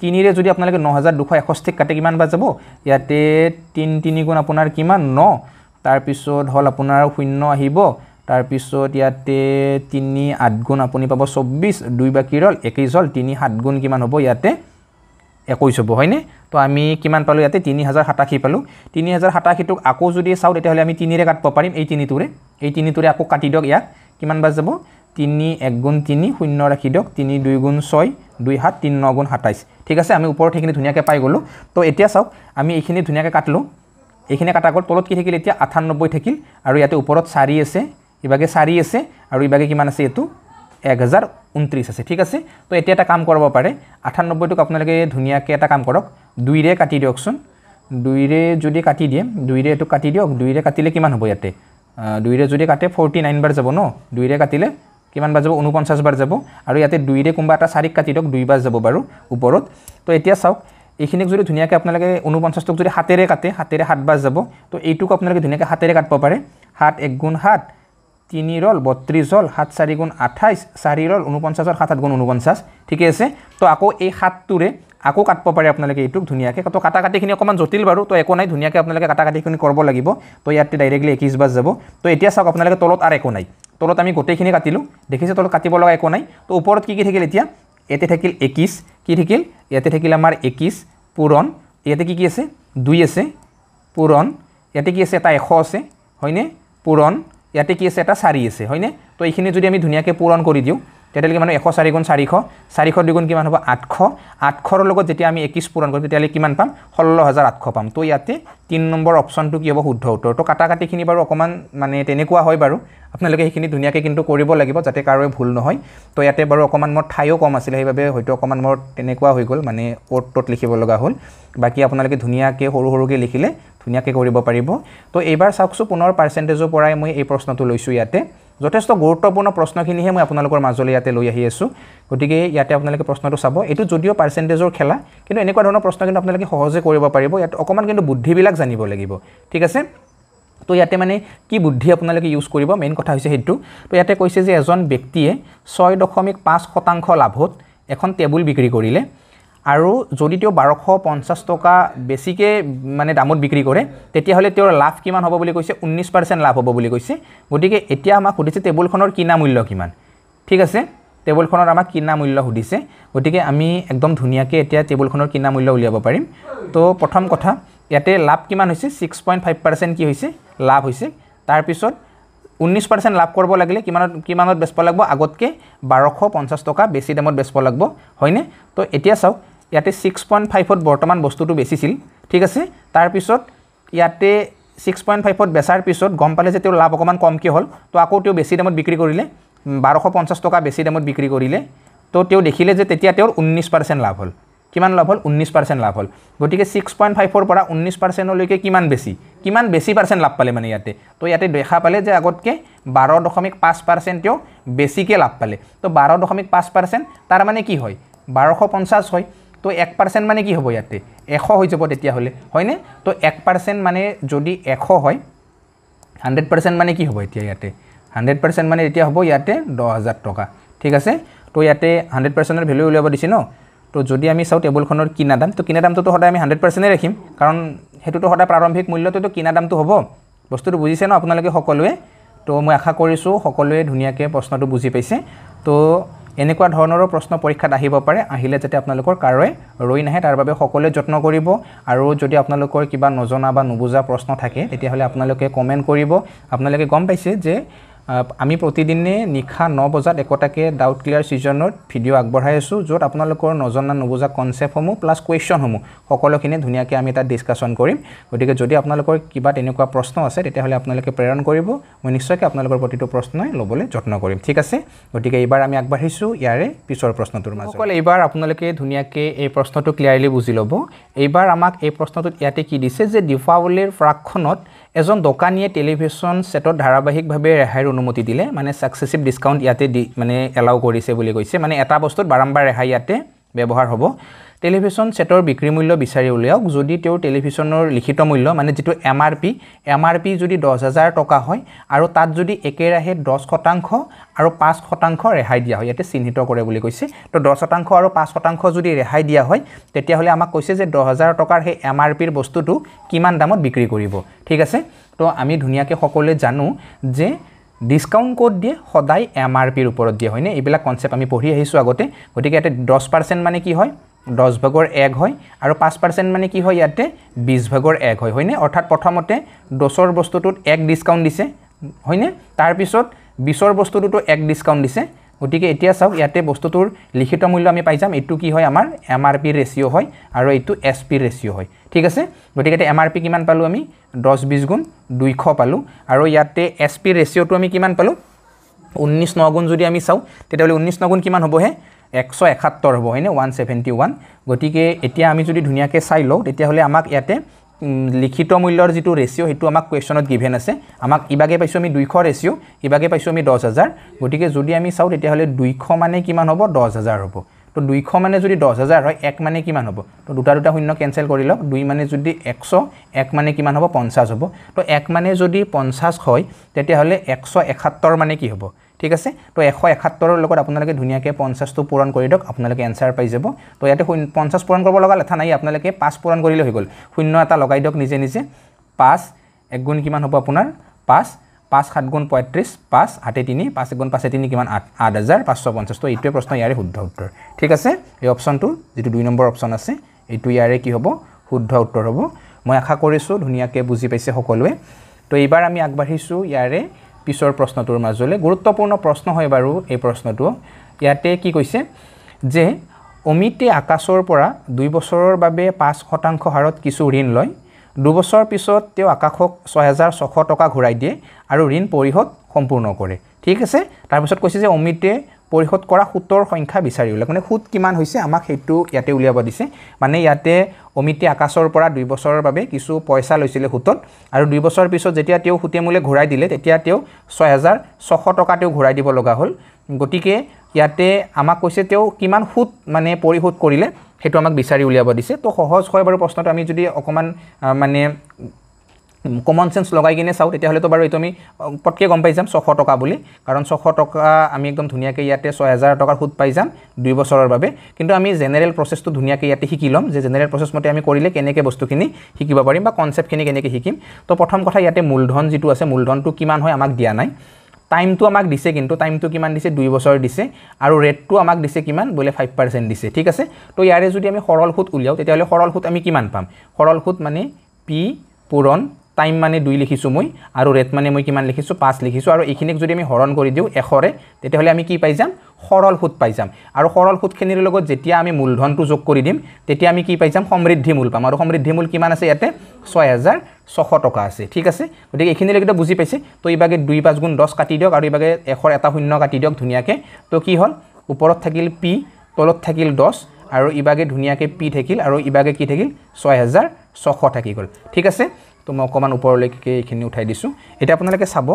তিনিৰে যদি আপোনালোকে ন হাজাৰ দুশ এষষ্ঠিক কাটে কিমান বাজ যাব ইয়াতে তিনি তিনিগুণ আপোনাৰ কিমান ন তাৰপিছত হ'ল আপোনাৰ শূন্য আহিব তাৰপিছত ইয়াতে তিনি আঠগুণ আপুনি পাব চৌব্বিছ দুই বাকী ৰল একৈছ হ'ল তিনি সাত গুণ কিমান হ'ব ইয়াতে একৈছ হ'ব হয়নে তো আমি কিমান পালোঁ ইয়াতে তিনি হাজাৰ সাতাশী পালোঁ তিনি হাজাৰ সাতাশীটোক আকৌ যদি চাওঁ তেতিয়াহ'লে আমি তিনিৰে কাটিব পাৰিম এই তিনিটোৰে এই তিনিটোৰে আকৌ কাটি দিয়ক ইয়াক কিমান বাজ যাব তিনি এক গুণ তিনি শূন্য ৰাখি দিয়ক তিনি দুই গুণ ছয় দুই সাত তিনি ন গুণ সাতাইছ ঠিক আছে আমি ওপৰত সেইখিনি ধুনীয়াকৈ পাই গ'লোঁ তো এতিয়া চাওক আমি এইখিনি ধুনীয়াকৈ কাটিলোঁ এইখিনি কাটা গ'ল তলত কি থাকিল এতিয়া আঠান্নব্বৈ থাকিল আৰু ইয়াতে ওপৰত চাৰি আছে ইভাগে চাৰি আছে আৰু ইভাগে কিমান আছে এইটো এক হাজাৰ ঊনত্ৰিছ আছে ঠিক আছে তো এতিয়া এটা কাম কৰিব পাৰে আঠান্নব্বৈটোক আপোনালোকে ধুনীয়াকৈ এটা কাম কৰক দুইৰে কাটি দিয়কচোন দুইৰে যদি কাটি দিয়ে দুইৰে এইটো কাটি দিয়ক দুইৰে কাটিলে কিমান হ'ব ইয়াতে দুইৰে যদি কাটে ফৰ্টি নাইন বাৰ যাব ন দুইৰে কাটিলে কিমান বাজিব ঊনপঞ্চাছ বাৰ যাব আৰু ইয়াতে দুইৰে কোনোবা এটা চাৰিক কাটি দিয়ক দুই বাৰ যাব বাৰু ওপৰত তো এতিয়া চাওক এইখিনিক যদি ধুনীয়াকৈ আপোনালোকে ঊনপঞ্চাছটোক যদি হাতেৰে কাটে হাতেৰে সাত বাজ যাব তো এইটোক আপোনালোকে ধুনীয়াকৈ হাতেৰে কাটিব পাৰে সাত এক গুণ সাত তিনি ৰল বত্ৰিছ ৰ'ল সাত চাৰি গুণ আঠাইছ চাৰি ৰল ঊনপঞ্চাছ ঊনপঞ্চাছৰ সাত সাত গুণ ঊনপঞ্চাছ ঠিকেই আছে তো আকৌ এই সাতটোৰে আকৌ কাটিব পাৰে আপোনালোকে এইটোক ধুনীয়াকৈ তো কাটা কাটিখিনি অকণমান জটিল বাৰু তো একো নাই ধুনীয়াকৈ আপোনালোকে কাটা কাটিখিনি কৰিব লাগিব তো ইয়াতে ডাইৰেক্টলি একৈছ বাজ যাব তো এতিয়া চাওক আপোনালোকে তলত আৰু একো নাই তলত আমি গোটেইখিনি কাটিলোঁ দেখিছে তলত কাটিব লগা একো নাই তো ওপৰত কি কি থাকিল এতিয়া ইয়াতে থাকিল একৈছ কি থাকিল ইয়াতে থাকিল আমাৰ একৈছ পূৰণ ইয়াতে কি কি আছে দুই আছে পূৰণ ইয়াতে কি আছে এটা এশ আছে হয়নে পূৰণ ইয়াতে কি আছে এটা চাৰি আছে হয়নে তো এইখিনি যদি আমি ধুনীয়াকৈ পূৰণ কৰি দিওঁ তেতিয়ালৈকে মানে এশ চাৰিগুণ চাৰিশ চাৰিশ দুগুণ কিমান হ'ব আঠশ আঠশৰ লগত যেতিয়া আমি একিছ পূৰণ কৰোঁ তেতিয়াহ'লে কিমান পাম ষোল্ল হাজাৰ আঠশ পাম তো ইয়াতে তিনি নম্বৰ অপশ্যনটো কি হ'ব শুদ্ধ উত্তৰ তো কাটা কাটিখিনি বাৰু অকণমান মানে তেনেকুৱা হয় বাৰু আপোনালোকে সেইখিনি ধুনীয়াকৈ কিন্তু কৰিব লাগিব যাতে কাৰোৱে ভুল নহয় তো ইয়াতে বাৰু অকণমান মোৰ ঠাইও কম আছিলে সেইবাবে হয়তো অকণমান মোৰ তেনেকুৱা হৈ গ'ল মানে অ'ত ত'ত লিখিব লগা হ'ল বাকী আপোনালোকে ধুনীয়াকৈ সৰু সৰুকৈ লিখিলে ধুনীয়াকৈ কৰিব পাৰিব তো এইবাৰ চাওকচোন পুনৰ পাৰ্চেণ্টেজৰ পৰাই মই এই প্ৰশ্নটো লৈছোঁ ইয়াতে যথেষ্ট গুৰুত্বপূৰ্ণ প্ৰশ্নখিনিহে মই আপোনালোকৰ মাজলৈ ইয়াতে লৈ আহি আছোঁ গতিকে ইয়াতে আপোনালোকে প্ৰশ্নটো চাব এইটো যদিও পাৰ্চেণ্টেজৰ খেলা কিন্তু এনেকুৱা ধৰণৰ প্ৰশ্ন কিন্তু আপোনালোকে সহজে কৰিব পাৰিব ইয়াত অকণমান কিন্তু বুদ্ধিবিলাক জানিব লাগিব ঠিক আছে তো ইয়াতে মানে কি বুদ্ধি আপোনালোকে ইউজ কৰিব মেইন কথা হৈছে সেইটো তো ইয়াতে কৈছে যে এজন ব্যক্তিয়ে ছয় দশমিক পাঁচ শতাংশ লাভত এখন টেবুল বিক্ৰী কৰিলে আৰু যদি তেওঁ বাৰশ পঞ্চাছ টকা বেছিকৈ মানে দামত বিক্ৰী কৰে তেতিয়াহ'লে তেওঁৰ লাভ কিমান হ'ব বুলি কৈছে ঊনৈছ পাৰ্চেণ্ট লাভ হ'ব বুলি কৈছে গতিকে এতিয়া আমাক সুধিছে টেবুলখনৰ কিনা মূল্য কিমান ঠিক আছে টেবুলখনৰ আমাক কিনা মূল্য সুধিছে গতিকে আমি একদম ধুনীয়াকৈ এতিয়া টেবুলখনৰ কিনা মূল্য উলিয়াব পাৰিম তো প্ৰথম কথা ইয়াতে লাভ কিমান হৈছে ছিক্স পইণ্ট ফাইভ পাৰ্চেণ্ট কি হৈছে লাভ হৈছে তাৰপিছত ঊনৈছ পাৰ্চেণ্ট লাভ কৰিব লাগিলে কিমানত কিমানত বেচিব লাগিব আগতকৈ বাৰশ পঞ্চাছ টকা বেছি দামত বেচিব লাগিব হয়নে তো এতিয়া চাওক ইয়াতে ছিক্স পইণ্ট ফাইভত বৰ্তমান বস্তুটো বেচিছিল ঠিক আছে তাৰপিছত ইয়াতে ছিক্স পইণ্ট ফাইভত বেচাৰ পিছত গম পালে যে তেওঁ লাভ অকণমান কমকৈ হ'ল তো আকৌ তেওঁ বেছি দামত বিক্ৰী কৰিলে বাৰশ পঞ্চাছ টকা বেছি দামত বিক্ৰী কৰিলে তো তেওঁ দেখিলে যে তেতিয়া তেওঁৰ ঊনৈছ পাৰ্চেণ্ট লাভ হ'ল কিমান লাভ হ'ল উনৈছ পাৰ্চেণ্ট লাভ হ'ল গতিকে ছিক্স পইণ্ট ফাইভৰ পৰা ঊনৈছ পাৰ্চেণ্টলৈকে কিমান বেছি কিমান বেছি পাৰ্চেণ্ট লাভ পালে মানে ইয়াতে তো ইয়াতে দেখা পালে যে আগতকৈ বাৰ দশমিক পাঁচ পাৰ্চেণ্ট তেওঁ বেছিকৈ লাভ পালে তো বাৰ দশমিক পাঁচ পাৰ্চেণ্ট তাৰ মানে কি হয় বাৰশ পঞ্চাছ হয় তো এক পাৰ্চেণ্ট মানে কি হ'ব ইয়াতে এশ হৈ যাব তেতিয়াহ'লে হয়নে তো এক পাৰ্চেণ্ট মানে যদি এশ হয় হাণ্ড্ৰেড পাৰ্চেণ্ট মানে কি হ'ব এতিয়া ইয়াতে হাণ্ড্ৰেড পাৰ্চেণ্ট মানে এতিয়া হ'ব ইয়াতে দহ হাজাৰ টকা ঠিক আছে তো ইয়াতে হাণ্ড্ৰেড পাৰ্চেণ্টৰ ভেলু উলিয়াব দিছে ন তো যদি আমি চাওঁ টেবুলখনৰ কিনা দাম তো কিনা দামটোতো সদায় আমি হাণ্ড্ৰেড পাৰ্চেণ্টেই ৰাখিম কাৰণ সেইটোতো সদায় প্ৰাৰম্ভিক মূল্যটোতো কিনা দামটো হ'ব বস্তুটো বুজিছে ন আপোনালোকে সকলোৱে তো মই আশা কৰিছোঁ সকলোৱে ধুনীয়াকৈ প্ৰশ্নটো বুজি পাইছে তো এনেকুৱা ধৰণৰো প্ৰশ্ন পৰীক্ষাত আহিব পাৰে আহিলে যাতে আপোনালোকৰ কাৰোৱে ৰৈ নাহে তাৰ বাবে সকলোৱে যত্ন কৰিব আৰু যদি আপোনালোকৰ কিবা নজনা বা নুবুজা প্ৰশ্ন থাকে তেতিয়াহ'লে আপোনালোকে কমেণ্ট কৰিব আপোনালোকে গম পাইছে যে আমি প্ৰতিদিনে নিশা ন বজাত একোটাকৈ ডাউট ক্লিয়াৰ ছিজনত ভিডিঅ' আগবঢ়াই আছোঁ য'ত আপোনালোকৰ নজনা নুবুজা কনচেপ্টসমূহ প্লাছ কুৱেশ্যনসমূহ সকলোখিনি ধুনীয়াকৈ আমি তাত ডিছকাশ্যন কৰিম গতিকে যদি আপোনালোকৰ কিবা তেনেকুৱা প্ৰশ্ন আছে তেতিয়াহ'লে আপোনালোকে প্ৰেৰণ কৰিব মই নিশ্চয়কৈ আপোনালোকৰ প্ৰতিটো প্ৰশ্নই ল'বলৈ যত্ন কৰিম ঠিক আছে গতিকে এইবাৰ আমি আগবাঢ়িছোঁ ইয়াৰে পিছৰ প্ৰশ্নটোৰ মাজত অকল এইবাৰ আপোনালোকে ধুনীয়াকৈ এই প্ৰশ্নটো ক্লিয়াৰলি বুজি ল'ব এইবাৰ আমাক এই প্ৰশ্নটোত ইয়াতে কি দিছে যে দীপাৱলীৰ প্ৰাকখনত এজন দোকানীয়ে টেলিভিশ্যন ছেটত ধাৰাবাহিকভাৱে ৰেহাইৰ অনুমতি দিলে মানে ছাকচেছিভ ডিছকাউণ্ট ইয়াতে দি মানে এলাউ কৰিছে বুলি কৈছে মানে এটা বস্তুত বাৰম্বাৰ ৰেহাই ইয়াতে ব্যৱহাৰ হ'ব টেলিভিশ্যন ছেটৰ বিক্ৰী মূল্য বিচাৰি উলিয়াওক যদি তেওঁ টেলিভিশ্যনৰ লিখিত মূল্য মানে যিটো M R P M R P যদি দহ হাজাৰ টকা হয় আৰু তাত যদি একেৰাহে দহ শতাংশ আৰু পাঁচ শতাংশ ৰেহাই দিয়া হয় ইয়াতে চিহ্নিত কৰে বুলি কৈছে তো দহ শতাংশ আৰু পাঁচ শতাংশ যদি ৰেহাই দিয়া হয় তেতিয়াহ'লে আমাক কৈছে যে দহ হাজাৰ টকাৰ সেই এম আৰ পিৰ বস্তুটো কিমান দামত বিক্ৰী কৰিব ঠিক আছে তো আমি ধুনীয়াকৈ সকলোৱে জানো যে ডিছকাউণ্ট ক'ত দিয়ে সদায় এম আৰ পিৰ ওপৰত দিয়ে হয়নে এইবিলাক কনচেপ্ট আমি পঢ়ি আহিছোঁ আগতে গতিকে ইয়াতে দহ পাৰ্চেণ্ট মানে কি হয় দহ ভাগৰ এক হয় আৰু পাঁচ পাৰ্চেণ্ট মানে কি হয় ইয়াতে বিছ ভাগৰ এক হয় হয়নে অৰ্থাৎ প্ৰথমতে দহৰ বস্তুটোত এক ডিছকাউণ্ট দিছে হয়নে তাৰপিছত বিছৰ বস্তুটোতো এক ডিছকাউণ্ট দিছে গতিকে এতিয়া চাওক ইয়াতে বস্তুটোৰ লিখিত মূল্য আমি পাই যাম এইটো কি হয় আমাৰ এম আৰ পিৰ ৰেচিঅ' হয় আৰু এইটো এছ পিৰ ৰেচিঅ' হয় ঠিক আছে গতিকে এতিয়া এম আৰ পি কিমান পালোঁ আমি দহ বিছ গুণ দুইশ পালোঁ আৰু ইয়াতে এছ পিৰ ৰেচিঅ'টো আমি কিমান পালোঁ ঊনৈছ নগুণ যদি আমি চাওঁ তেতিয়াহ'লে ঊনৈছ নগুণ কিমান হ'বহে একশো একাত্তর হব হয়নে ওয়ান সেভেন্টি ওয়ান গতি এটা আমি যদি ধুনিয়াকে চাই লোলে আমাক ইয়াতে লিখিত মূল্যৰ যে রেশিও সে আমাক কুয়েশনত গিভেন আছে আমাক ইবাগে পাইছো আমি দুইশ রেশিও ইবাগে পাইছো আমি দশ হাজার গতি যদি আমি চাও তো দুইশ মানে কিমান হব দশ হাজার হব তো দুইশ মানে যদি দশ হাজার হয় এক মানে কিমান হব তো দুটা দুটা শূন্য কেনসেল কৰি লোক দুই মানে যদি একশো এক মানে কিমান হব পঞ্চাশ হব তো এক মানে যদি পঞ্চাশ হয় তো একশো একাত্তর মানে কি হব ঠিক আছে তো এশ একসত্তৰৰ লগত আপোনালোকে ধুনীয়াকৈ পঞ্চাছটো পূৰণ কৰি দিয়ক আপোনালোকে এনচাৰ পাই যাব তো ইয়াতে পঞ্চাছ পূৰণ কৰিব লগা লেঠা নাই আপোনালোকে পাঁচ পূৰণ কৰিলে হৈ গ'ল শূন্য এটা লগাই দিয়ক নিজে নিজে পাঁচ এক গুণ কিমান হ'ব আপোনাৰ পাঁচ পাঁচ সাত গুণ পঁয়ত্ৰিছ পাঁচ আঠে তিনি পাঁচ এক গুণ পাঁচে তিনি কিমান আঠ আঠ হাজাৰ পাঁচশ পঞ্চাছ তো এইটোৱে প্ৰশ্ন ইয়াৰে শুদ্ধ উত্তৰ ঠিক আছে এই অপশ্যনটো যিটো দুই নম্বৰ অপশ্যন আছে এইটো ইয়াৰে কি হ'ব শুদ্ধ উত্তৰ হ'ব মই আশা কৰিছোঁ ধুনীয়াকৈ বুজি পাইছে সকলোৱে তো এইবাৰ আমি আগবাঢ়িছোঁ ইয়াৰে পিছৰ প্ৰশ্নটোৰ মাজলৈ গুৰুত্বপূৰ্ণ প্ৰশ্ন হয় বাৰু এই প্ৰশ্নটো ইয়াতে কি কৈছে যে অমিতে আকাশৰ পৰা দুই বছৰৰ বাবে পাঁচ শতাংশ হাৰত কিছু ঋণ লয় দুবছৰ পিছত তেওঁ আকাশক ছয় ছহেজাৰ ছশ টকা ঘূৰাই দিয়ে আৰু ঋণ পৰিশোধ সম্পূৰ্ণ কৰে ঠিক আছে তাৰপিছত কৈছে যে অমিতে পৰিশোধ কৰা সুতৰ সংখ্যা বিচাৰি উলিয়াব মানে সুত কিমান হৈছে আমাক সেইটো ইয়াতে উলিয়াব দিছে মানে ইয়াতে অমিতে আকাশৰ পৰা দুই বছৰৰ বাবে কিছু পইচা লৈছিলে সুতত আৰু দুই বছৰৰ পিছত যেতিয়া তেওঁ সুতে মোলে ঘূৰাই দিলে তেতিয়া তেওঁ ছহেজাৰ ছশ টকা তেওঁ ঘূৰাই দিব লগা হ'ল গতিকে ইয়াতে আমাক কৈছে তেওঁ কিমান সুত মানে পৰিশোধ কৰিলে সেইটো আমাক বিচাৰি উলিয়াব দিছে তো সহজ হয় বাৰু প্ৰশ্নটো আমি যদি অকণমান মানে কমন চেন্স লগাই কিনে চাওঁ তেতিয়াহ'লেতো বাৰু এইটো আমি পটকৈ গম পাই যাম ছশ টকা বুলি কাৰণ ছশ টকা আমি একদম ধুনীয়াকৈ ইয়াতে ছয় হাজাৰ টকাৰ সুত পাই যাম দুই বছৰৰ বাবে কিন্তু আমি জেনেৰেল প্ৰচেছটো ধুনীয়াকৈ ইয়াতে শিকি ল'ম যে জেনেৰেল প্ৰচেছ মতে আমি কৰিলে কেনেকৈ বস্তুখিনি শিকিব পাৰিম বা কনচেপ্টখিনি কেনেকৈ শিকিম তো প্ৰথম কথা ইয়াতে মূলধন যিটো আছে মূলধনটো কিমান হয় আমাক দিয়া নাই টাইমটো আমাক দিছে কিন্তু টাইমটো কিমান দিছে দুই বছৰ দিছে আৰু ৰেটটো আমাক দিছে কিমান বোলে ফাইভ পাৰ্চেণ্ট দিছে ঠিক আছে তো ইয়াৰে যদি আমি সৰল সুত উলিয়াওঁ তেতিয়াহ'লে সৰল সুত আমি কিমান পাম সৰল সুত মানে পি পূৰণ টাইম মানে দুই লিখিছোঁ মই আৰু ৰেট মানে মই কিমান লিখিছোঁ পাঁচ লিখিছোঁ আৰু এইখিনিক যদি আমি হৰণ কৰি দিওঁ এশৰে তেতিয়াহ'লে আমি কি পাই যাম সৰল সুত পাই যাম আৰু সৰল সুতখিনিৰ লগত যেতিয়া আমি মূলধনটো যোগ কৰি দিম তেতিয়া আমি কি পাই যাম সমৃদ্ধি মূল পাম আৰু সমৃদ্ধি মূল কিমান আছে ইয়াতে ছয় ছশ টকা আছে ঠিক আছে গতিকে এইখিনিলৈকে তো বুজি পাইছে তো ইভাগে দুই পাঁচ গুণ দহ কাটি দিয়ক আৰু ইভাগে এশৰ এটা শূন্য কাটি দিয়ক ধুনীয়াকৈ তো কি হ'ল ওপৰত থাকিল পি তলত থাকিল দহ আৰু ইভাগে ধুনীয়াকৈ পি থাকিল আৰু ইভাগে কি থাকিল ছয় হেজাৰ ছশ থাকি গ'ল ঠিক আছে তো মই অকণমান ওপৰলৈকে এইখিনি উঠাই দিছোঁ এতিয়া আপোনালোকে চাব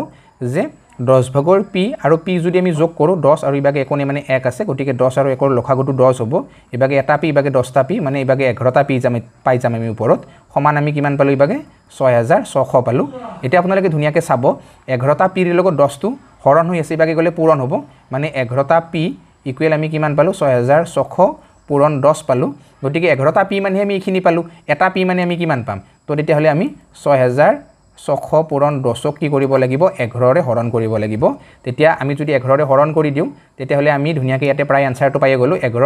যে দহ ভাগৰ পি আৰু পি যদি আমি যোগ কৰোঁ দহ আৰু ইভাগে একনে মানে এক আছে গতিকে দহ আৰু একৰ লখাগুটো দহ হ'ব ইভাগে এটা পি ইভাগে দহটা পি মানে ইভাগে এঘাৰটা পি যাম পাই যাম আমি ওপৰত সমান আমি কিমান পালোঁ ইভাগে ছয় হাজাৰ ছশ পালোঁ এতিয়া আপোনালোকে ধুনীয়াকৈ চাব এঘাৰটা পিৰ লগত দহটো হৰণ হৈ আছে ইভাগে গ'লে পূৰণ হ'ব মানে এঘাৰটা পি ইকুৱেল আমি কিমান পালোঁ ছয় হাজাৰ ছশ পূৰণ দহ পালোঁ গতিকে এঘাৰটা পি মানে আমি এইখিনি পালোঁ এটা পি মানে আমি কিমান পাম তো তেতিয়াহ'লে আমি ছহেজাৰ ছশ পূৰণ দহক কি কৰিব লাগিব এঘাৰৰে হৰণ কৰিব লাগিব তেতিয়া আমি যদি এঘাৰৰে হৰণ কৰি দিওঁ তেতিয়াহ'লে আমি ধুনীয়াকৈ ইয়াতে প্ৰায় এনচাৰটো পাই গ'লোঁ এঘাৰ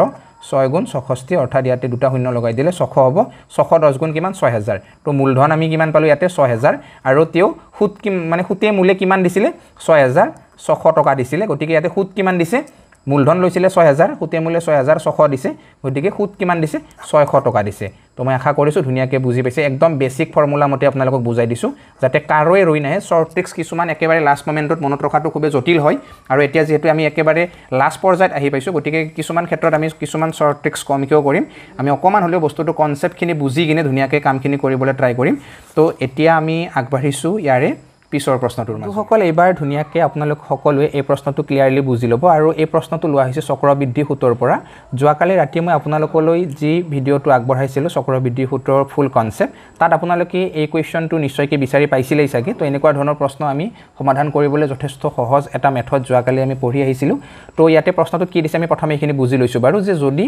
ছয় গুণ ছষষ্ঠি অৰ্থাৎ ইয়াতে দুটা শূন্য লগাই দিলে ছশ হ'ব ছশ দহ গুণ কিমান ছহেজাৰ তো মূলধন আমি কিমান পালোঁ ইয়াতে ছহেজাৰ আৰু তেওঁ সুত কি মানে সুতে মূলে কিমান দিছিলে ছহেজাৰ ছশ টকা দিছিলে গতিকে ইয়াতে সুত কিমান দিছে মূলধন লৈছিলে ছয় হাজাৰ সুতীয়া মূল্য ছয় হাজাৰ ছশ দিছে গতিকে সুত কিমান দিছে ছয়শ টকা দিছে তো মই আশা কৰিছোঁ ধুনীয়াকৈ বুজি পাইছে একদম বেছিক ফৰ্মুলা মতে আপোনালোকক বুজাই দিছোঁ যাতে কাৰোৱে ৰৈ নাহে শ্বৰ্ট ট্ৰিক্স কিছুমান একেবাৰে লাষ্ট মমেণ্টত মনত ৰখাটো খুবেই জটিল হয় আৰু এতিয়া যিহেতু আমি একেবাৰে লাষ্ট পৰ্যায়ত আহি পাইছোঁ গতিকে কিছুমান ক্ষেত্ৰত আমি কিছুমান শ্বৰ্ট ট্ৰিক্স কমকৈও কৰিম আমি অকণমান হ'লেও বস্তুটো কনচেপ্টখিনি বুজি কিনে ধুনীয়াকৈ কামখিনি কৰিবলৈ ট্ৰাই কৰিম তো এতিয়া আমি আগবাঢ়িছোঁ ইয়াৰে পিছৰ প্ৰশ্নটোৰ মাজত এইবাৰ ধুনীয়াকৈ আপোনালোক সকলোৱে এই প্ৰশ্নটো ক্লিয়াৰলি বুজি ল'ব আৰু এই প্ৰশ্নটো লোৱা হৈছে চক্ৰবৃদ্ধি সূত্ৰৰ পৰা যোৱাকালি ৰাতি মই আপোনালোকলৈ যি ভিডিঅ'টো আগবঢ়াইছিলোঁ চক্ৰবৃদ্ধি সূত্ৰৰ ফুল কনচেপ্ট তাত আপোনালোকে এই কুৱেশ্যনটো নিশ্চয়কৈ বিচাৰি পাইছিলেই চাগে তো এনেকুৱা ধৰণৰ প্ৰশ্ন আমি সমাধান কৰিবলৈ যথেষ্ট সহজ এটা মেথড যোৱাকালি আমি পঢ়ি আহিছিলোঁ তো ইয়াতে প্ৰশ্নটো কি দিছে আমি প্ৰথমে এইখিনি বুজি লৈছোঁ বাৰু যে যদি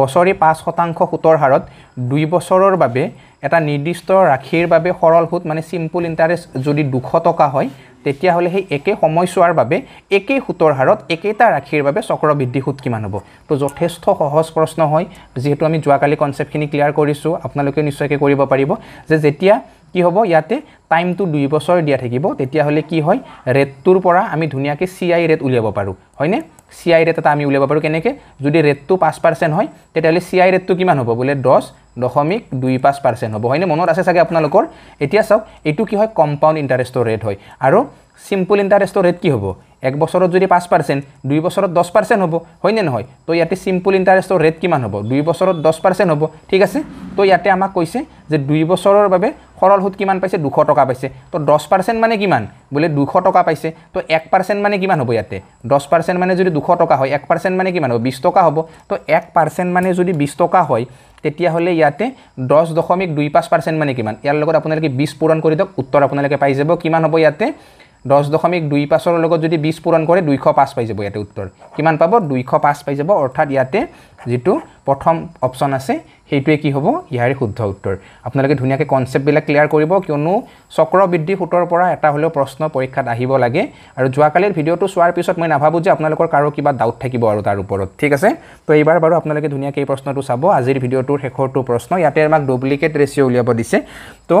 বছৰি পাঁচ শতাংশ সুতৰ হাৰত দুই বছৰৰ বাবে এটা নিৰ্দিষ্ট ৰাখিৰ বাবে সৰল সুত মানে চিম্পুল ইণ্টাৰেষ্ট যদি দুশ টকা হয় তেতিয়াহ'লে সেই একে সময়ছোৱাৰ বাবে একেই সুতৰ হাৰত একেটা ৰাখিৰ বাবে চক্ৰবৃদ্ধি সুত কিমান হ'ব তো যথেষ্ট সহজ প্ৰশ্ন হয় যিহেতু আমি যোৱাকালি কনচেপ্টখিনি ক্লিয়াৰ কৰিছোঁ আপোনালোকে নিশ্চয়কৈ কৰিব পাৰিব যে যেতিয়া কি হ'ব ইয়াতে টাইমটো দুই বছৰ দিয়া থাকিব তেতিয়াহ'লে কি হয় ৰেটটোৰ পৰা আমি ধুনীয়াকৈ চি আই ৰেট উলিয়াব পাৰোঁ হয়নে চি আই ৰেট এটা আমি উলিয়াব পাৰোঁ কেনেকৈ যদি ৰেটটো পাঁচ পাৰ্চেণ্ট হয় তেতিয়াহ'লে চি আই ৰেটটো কিমান হ'ব বোলে দহ দশমিক দুই পাঁচ পাৰ্চেণ্ট হ'ব হয়নে মনত আছে চাগে আপোনালোকৰ এতিয়া চাওক এইটো কি হয় কম্পাউণ্ড ইণ্টাৰেষ্টৰ ৰেট হয় আৰু চিম্পুল ইণ্টাৰেষ্টৰ ৰেট কি হ'ব এক বছৰত যদি পাঁচ পাৰ্চেণ্ট দুই বছৰত দহ পাৰ্চেণ্ট হ'ব হয়নে নহয় তো ইয়াতে চিম্পুল ইণ্টাৰেষ্টৰ ৰেট কিমান হ'ব দুই বছৰত দহ পাৰ্চেণ্ট হ'ব ঠিক আছে তো ইয়াতে আমাক কৈছে যে দুই বছৰৰ বাবে সৰল সুত কিমান পাইছে দুশ টকা পাইছে তো দহ পাৰ্চেণ্ট মানে কিমান বোলে দুশ টকা পাইছে তো এক পাৰ্চেণ্ট মানে কিমান হ'ব ইয়াতে দহ পাৰ্চেণ্ট মানে যদি দুশ টকা হয় এক পাৰ্চেণ্ট মানে কিমান হ'ব বিছ টকা হ'ব তো এক পাৰ্চেণ্ট মানে যদি বিছ টকা হয় তেতিয়াহ'লে ইয়াতে দহ দশমিক দুই পাঁচ পাৰ্চেণ্ট মানে কিমান ইয়াৰ লগত আপোনালোকে বিছ পূৰণ কৰি দিয়ক উত্তৰ আপোনালোকে পাই যাব কিমান হ'ব ইয়াতে দহ দশমিক দুই পাঁচৰ লগত যদি বিছ পূৰণ কৰে দুইশ পাঁচ পাই যাব ইয়াতে উত্তৰ কিমান পাব দুইশ পাঁচ পাই যাব অৰ্থাৎ ইয়াতে যিটো প্ৰথম অপশ্যন আছে সেইটোৱে কি হ'ব ইয়াৰে শুদ্ধ উত্তৰ আপোনালোকে ধুনীয়াকৈ কনচেপ্টবিলাক ক্লিয়াৰ কৰিব কিয়নো চক্ৰ বৃদ্ধি সোঁতৰ পৰা এটা হ'লেও প্ৰশ্ন পৰীক্ষাত আহিব লাগে আৰু যোৱাকালিৰ ভিডিঅ'টো চোৱাৰ পিছত মই নাভাবোঁ যে আপোনালোকৰ কাৰো কিবা ডাউট থাকিব আৰু তাৰ ওপৰত ঠিক আছে তো এইবাৰ বাৰু আপোনালোকে ধুনীয়াকৈ এই প্ৰশ্নটো চাব আজিৰ ভিডিঅ'টোৰ শেষৰটো প্ৰশ্ন ইয়াতে আমাক ডুপ্লিকেট ৰেচিঅ' উলিয়াব দিছে তো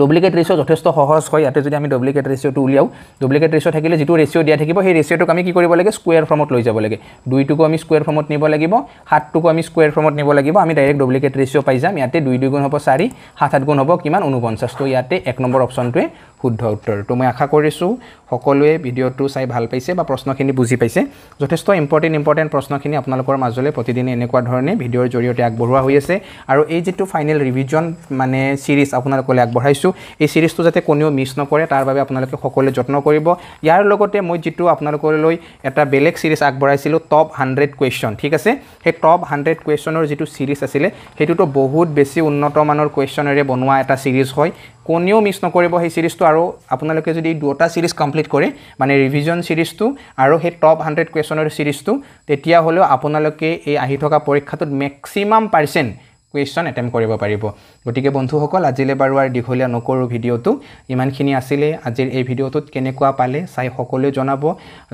ডুপ্লিকেট ৰেচিঅ' যথেষ্ট সহজ হয় ইয়াতে যদি আমি ডুপ্লিকেট ৰেচিঅ'টো উলিয়াও ডুপ্লিকেট ৰেচিঅ' থাকিলে যিটো ৰেচিঅ' দিয়া থাকিব সেই ৰেচিঅ'টোক আমি কি কৰিব লাগে স্কুৱেৰ ফৰ্মত লৈ যাব লাগে দুইটোকো আমি স্কুৱেৰ ফৰ্মত নিব লাগিব সাতটোকো আমি স্কুৱেৰ ফৰ্মত নিব লাগিব আমি ডাইৰেক্ট ডুপ্লিকেট ৰেচিঅ' পাই যাম ইয়াতে দুই দুগুণ হ'ব চাৰি সাত সাত গুণ হ'ব কিমান ঊনপঞ্চাছ তো ইয়াতে এক নম্বৰ অপশ্যনটোৱে শুদ্ধ উত্তৰ তো মই আশা কৰিছোঁ সকলোৱে ভিডিঅ'টো চাই ভাল পাইছে বা প্ৰশ্নখিনি বুজি পাইছে যথেষ্ট ইম্পৰ্টেণ্ট ইম্পৰ্টেণ্ট প্ৰশ্নখিনি আপোনালোকৰ মাজলৈ প্ৰতিদিনে এনেকুৱা ধৰণে ভিডিঅ'ৰ জৰিয়তে আগবঢ়োৱা হৈ আছে আৰু এই যিটো ফাইনেল ৰিভিজন মানে ছিৰিজ আপোনালোকলৈ আগবঢ়াইছোঁ কৈছোঁ এই চিৰিজটো যাতে কোনেও মিছ নকৰে তাৰ বাবে আপোনালোকে সকলোৱে যত্ন কৰিব ইয়াৰ লগতে মই যিটো আপোনালোকলৈ এটা বেলেগ চিৰিজ আগবঢ়াইছিলোঁ টপ হাণ্ড্ৰেড কুৱেশ্যন ঠিক আছে সেই টপ হাণ্ড্ৰেড কুৱেশ্যনৰ যিটো চিৰিজ আছিলে সেইটোতো বহুত বেছি উন্নতমানৰ কুৱেশ্যনেৰে বনোৱা এটা চিৰিজ হয় কোনেও মিছ নকৰিব সেই চিৰিজটো আৰু আপোনালোকে যদি দুটা চিৰিজ কমপ্লিট কৰে মানে ৰিভিজন চিৰিজটো আৰু সেই টপ হাণ্ড্ৰেড কুৱেশ্যনৰ চিৰিজটো তেতিয়াহ'লেও আপোনালোকে এই আহি থকা পৰীক্ষাটোত মেক্সিমাম পাৰ্চেণ্ট কুৱেশ্যন এটেম্প কৰিব পাৰিব গতিকে বন্ধুসকল আজিলৈ বাৰু আৰু দীঘলীয়া নকৰোঁ ভিডিঅ'টো ইমানখিনি আছিলে আজিৰ এই ভিডিঅ'টোত কেনেকুৱা পালে চাই সকলোৱে জনাব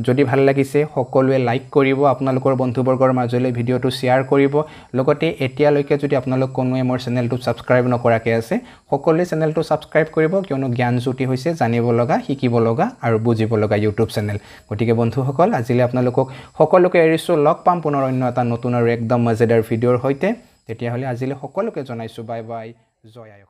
যদি ভাল লাগিছে সকলোৱে লাইক কৰিব আপোনালোকৰ বন্ধুবৰ্গৰ মাজলৈ ভিডিঅ'টো শ্বেয়াৰ কৰিব লগতে এতিয়ালৈকে যদি আপোনালোক কোনোৱে মোৰ চেনেলটো ছাবস্ক্ৰাইব নকৰাকৈ আছে সকলোৱে চেনেলটো ছাবস্ক্ৰাইব কৰিব কিয়নো জ্ঞান জ্ঞানজ্যোতি হৈছে জানিব লগা শিকিব লগা আৰু বুজিব লগা ইউটিউব চেনেল গতিকে বন্ধুসকল আজিলৈ আপোনালোকক সকলোকে এৰিছোঁ লগ পাম পুনৰ অন্য এটা নতুন আৰু একদম মজেদাৰ ভিডিঅ'ৰ সৈতে তেতিয়াহ'লে আজিলৈ সকলোকে জনাইছোঁ বাই বাই জয় আয়